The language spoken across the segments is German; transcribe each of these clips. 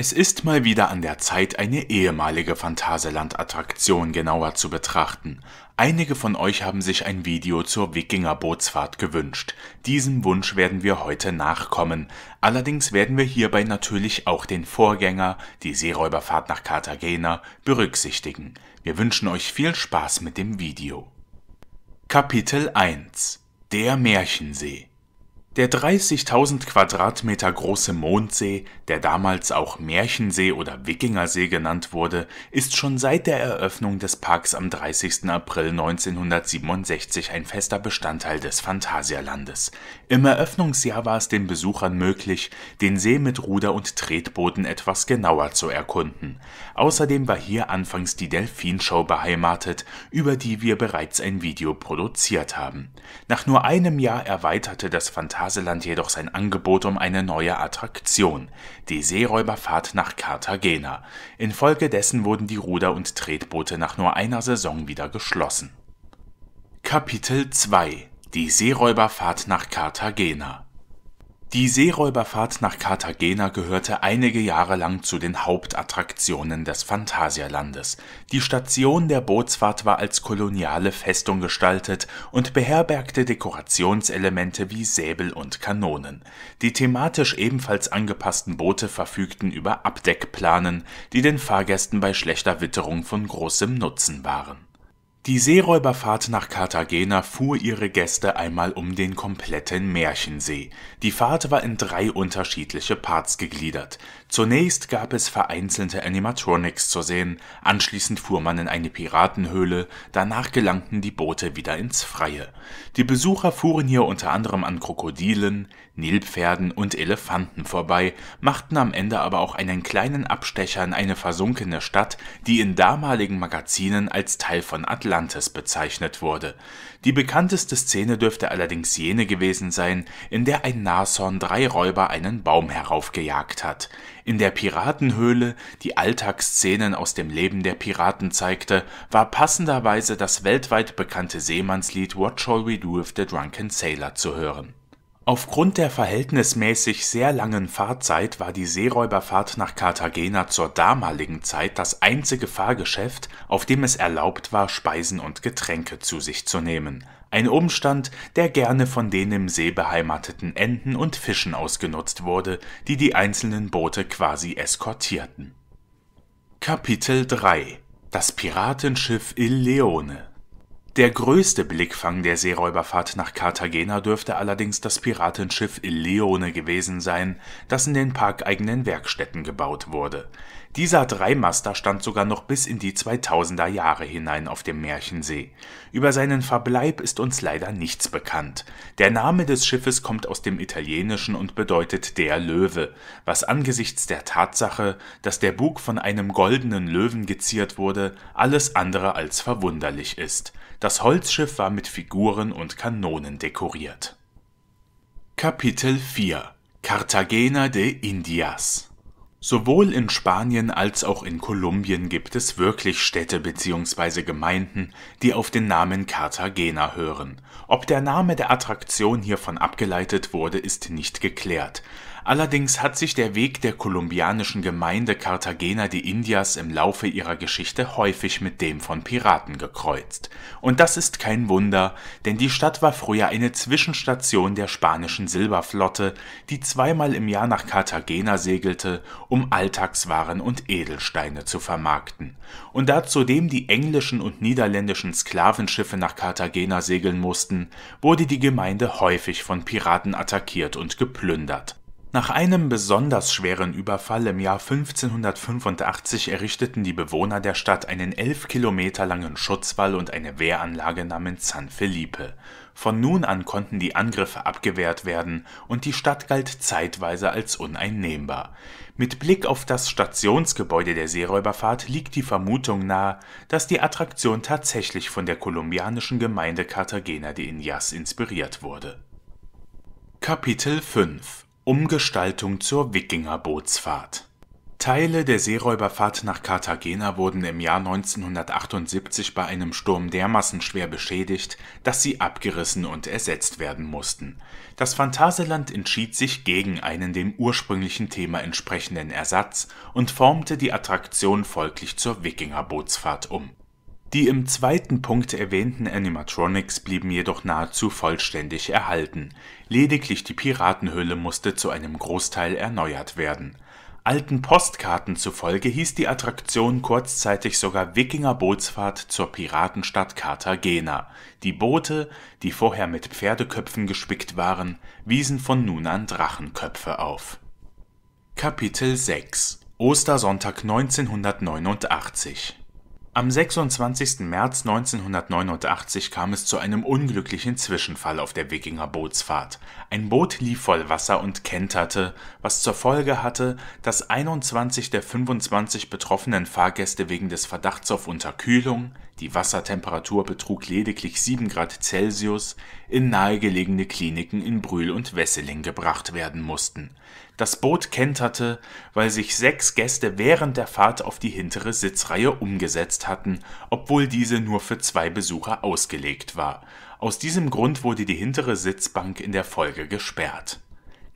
Es ist mal wieder an der Zeit, eine ehemalige phantaseland attraktion genauer zu betrachten. Einige von euch haben sich ein Video zur Wikinger-Bootsfahrt gewünscht. Diesem Wunsch werden wir heute nachkommen. Allerdings werden wir hierbei natürlich auch den Vorgänger, die Seeräuberfahrt nach Cartagena, berücksichtigen. Wir wünschen euch viel Spaß mit dem Video. Kapitel 1 Der Märchensee der 30.000 Quadratmeter große Mondsee, der damals auch Märchensee oder Wikingersee genannt wurde, ist schon seit der Eröffnung des Parks am 30. April 1967 ein fester Bestandteil des Phantasialandes. Im Eröffnungsjahr war es den Besuchern möglich, den See mit Ruder und Tretbooten etwas genauer zu erkunden. Außerdem war hier anfangs die Delfinshow beheimatet, über die wir bereits ein Video produziert haben. Nach nur einem Jahr erweiterte das Phantasialand erhöht Haseland jedoch sein Angebot um eine neue Attraktion, die Seeräuberfahrt nach Cartagena. Infolgedessen wurden die Ruder und Tretboote nach nur einer Saison wieder geschlossen. Kapitel 2: Die Seeräuberfahrt nach Cartagena die Seeräuberfahrt nach Cartagena gehörte einige Jahre lang zu den Hauptattraktionen des Phantasialandes. Die Station der Bootsfahrt war als koloniale Festung gestaltet und beherbergte Dekorationselemente wie Säbel und Kanonen. Die thematisch ebenfalls angepassten Boote verfügten über Abdeckplanen, die den Fahrgästen bei schlechter Witterung von großem Nutzen waren die Seeräuberfahrt nach Cartagena fuhr ihre Gäste einmal um den kompletten Märchensee. Die Fahrt war in drei unterschiedliche Parts gegliedert Zunächst gab es vereinzelte Animatronics zu sehen, anschließend fuhr man in eine Piratenhöhle, danach gelangten die Boote wieder ins Freie. Die Besucher fuhren hier unter anderem an Krokodilen, Nilpferden und Elefanten vorbei, machten am Ende aber auch einen kleinen Abstecher in eine versunkene Stadt, die in damaligen Magazinen als Teil von Atlantis bezeichnet wurde. Die bekannteste Szene dürfte allerdings jene gewesen sein, in der ein Nashorn drei Räuber einen Baum heraufgejagt hat in der Piratenhöhle die Alltagsszenen aus dem Leben der Piraten zeigte, war passenderweise das weltweit bekannte Seemannslied What Shall We Do with the Drunken Sailor zu hören Aufgrund der verhältnismäßig sehr langen Fahrzeit war die Seeräuberfahrt nach Cartagena zur damaligen Zeit das einzige Fahrgeschäft, auf dem es erlaubt war, Speisen und Getränke zu sich zu nehmen, ein Umstand, der gerne von den im See beheimateten Enten und Fischen ausgenutzt wurde, die die einzelnen Boote quasi eskortierten. Kapitel 3 Das Piratenschiff Il Leone der größte Blickfang der Seeräuberfahrt nach Cartagena dürfte allerdings das Piratenschiff Leone gewesen sein, das in den parkeigenen Werkstätten gebaut wurde. Dieser Dreimaster stand sogar noch bis in die 2000er Jahre hinein auf dem Märchensee. Über seinen Verbleib ist uns leider nichts bekannt. Der Name des Schiffes kommt aus dem Italienischen und bedeutet der Löwe, was angesichts der Tatsache, dass der Bug von einem goldenen Löwen geziert wurde, alles andere als verwunderlich ist. Das Holzschiff war mit Figuren und Kanonen dekoriert. Kapitel 4 Cartagena de Indias Sowohl in Spanien als auch in Kolumbien gibt es wirklich Städte bzw. Gemeinden, die auf den Namen Cartagena hören. Ob der Name der Attraktion hiervon abgeleitet wurde, ist nicht geklärt, Allerdings hat sich der Weg der kolumbianischen Gemeinde Cartagena de Indias im Laufe ihrer Geschichte häufig mit dem von Piraten gekreuzt. Und das ist kein Wunder, denn die Stadt war früher eine Zwischenstation der spanischen Silberflotte, die zweimal im Jahr nach Cartagena segelte, um Alltagswaren und Edelsteine zu vermarkten. Und da zudem die englischen und niederländischen Sklavenschiffe nach Cartagena segeln mussten, wurde die Gemeinde häufig von Piraten attackiert und geplündert. Nach einem besonders schweren Überfall im Jahr 1585 errichteten die Bewohner der Stadt einen elf Kilometer langen Schutzwall und eine Wehranlage namens San Felipe. Von nun an konnten die Angriffe abgewehrt werden und die Stadt galt zeitweise als uneinnehmbar. Mit Blick auf das Stationsgebäude der Seeräuberfahrt liegt die Vermutung nahe, dass die Attraktion tatsächlich von der kolumbianischen Gemeinde Cartagena de Indias inspiriert wurde. Kapitel 5 Umgestaltung zur Wikingerbootsfahrt Teile der Seeräuberfahrt nach Cartagena wurden im Jahr 1978 bei einem Sturm dermaßen schwer beschädigt, dass sie abgerissen und ersetzt werden mussten. Das Phantaseland entschied sich gegen einen dem ursprünglichen Thema entsprechenden Ersatz und formte die Attraktion folglich zur Wikingerbootsfahrt um die im zweiten Punkt erwähnten Animatronics blieben jedoch nahezu vollständig erhalten, lediglich die Piratenhülle musste zu einem Großteil erneuert werden. Alten Postkarten zufolge hieß die Attraktion kurzzeitig sogar Wikinger Bootsfahrt zur Piratenstadt Cartagena. Die Boote, die vorher mit Pferdeköpfen gespickt waren, wiesen von nun an Drachenköpfe auf. Kapitel 6 Ostersonntag 1989 am 26. März 1989 kam es zu einem unglücklichen Zwischenfall auf der Wikinger Bootsfahrt. Ein Boot lief voll Wasser und kenterte, was zur Folge hatte, dass 21 der 25 betroffenen Fahrgäste wegen des Verdachts auf Unterkühlung, die Wassertemperatur betrug lediglich 7 Grad Celsius, in nahegelegene Kliniken in Brühl und Wesseling gebracht werden mussten. Das Boot kenterte, weil sich sechs Gäste während der Fahrt auf die hintere Sitzreihe umgesetzt hatten, obwohl diese nur für zwei Besucher ausgelegt war. Aus diesem Grund wurde die hintere Sitzbank in der Folge gesperrt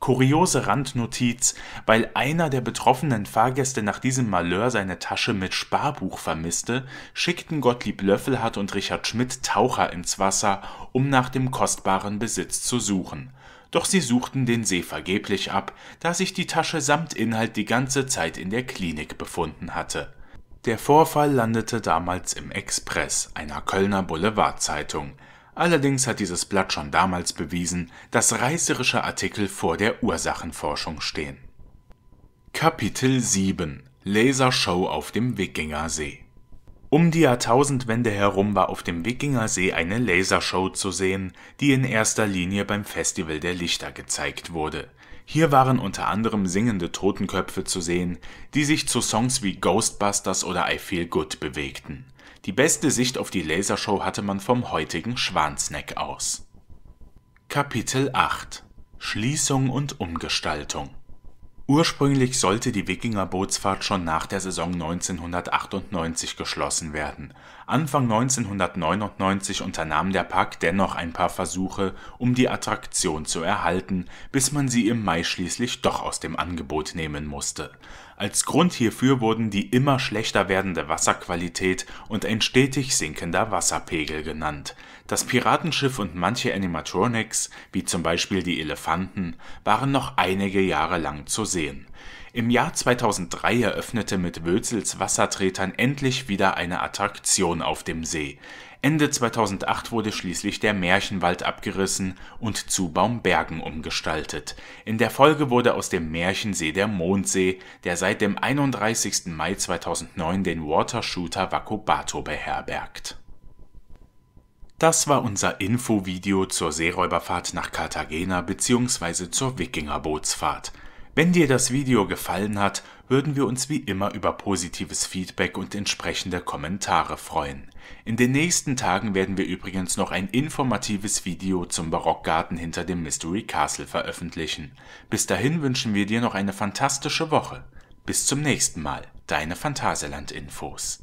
Kuriose Randnotiz, weil einer der betroffenen Fahrgäste nach diesem Malheur seine Tasche mit Sparbuch vermisste, schickten Gottlieb Löffelhardt und Richard Schmidt Taucher ins Wasser, um nach dem kostbaren Besitz zu suchen. Doch sie suchten den See vergeblich ab, da sich die Tasche samt Inhalt die ganze Zeit in der Klinik befunden hatte. Der Vorfall landete damals im Express, einer Kölner Boulevardzeitung. Allerdings hat dieses Blatt schon damals bewiesen, dass reißerische Artikel vor der Ursachenforschung stehen. Kapitel 7 Lasershow auf dem Wikingersee Um die Jahrtausendwende herum war auf dem Wikingersee eine Lasershow zu sehen, die in erster Linie beim Festival der Lichter gezeigt wurde. Hier waren unter anderem singende Totenköpfe zu sehen, die sich zu Songs wie Ghostbusters oder I Feel Good bewegten. Die beste Sicht auf die Lasershow hatte man vom heutigen Schwansneck aus. Kapitel 8 Schließung und Umgestaltung Ursprünglich sollte die Wikingerbootsfahrt schon nach der Saison 1998 geschlossen werden. Anfang 1999 unternahm der Park dennoch ein paar Versuche, um die Attraktion zu erhalten, bis man sie im Mai schließlich doch aus dem Angebot nehmen musste. Als Grund hierfür wurden die immer schlechter werdende Wasserqualität und ein stetig sinkender Wasserpegel genannt. Das Piratenschiff und manche Animatronics, wie zum Beispiel die Elefanten, waren noch einige Jahre lang zu Museen. Im Jahr 2003 eröffnete mit Wözels Wassertretern endlich wieder eine Attraktion auf dem See. Ende 2008 wurde schließlich der Märchenwald abgerissen und zu Baumbergen umgestaltet. In der Folge wurde aus dem Märchensee der Mondsee, der seit dem 31. Mai 2009 den Watershooter Wakobato beherbergt. Das war unser Infovideo zur Seeräuberfahrt nach Cartagena bzw. zur Wikingerbootsfahrt. Wenn dir das Video gefallen hat, würden wir uns wie immer über positives Feedback und entsprechende Kommentare freuen. In den nächsten Tagen werden wir übrigens noch ein informatives Video zum Barockgarten hinter dem Mystery Castle veröffentlichen. Bis dahin wünschen wir dir noch eine fantastische Woche. Bis zum nächsten Mal, deine phantaseland infos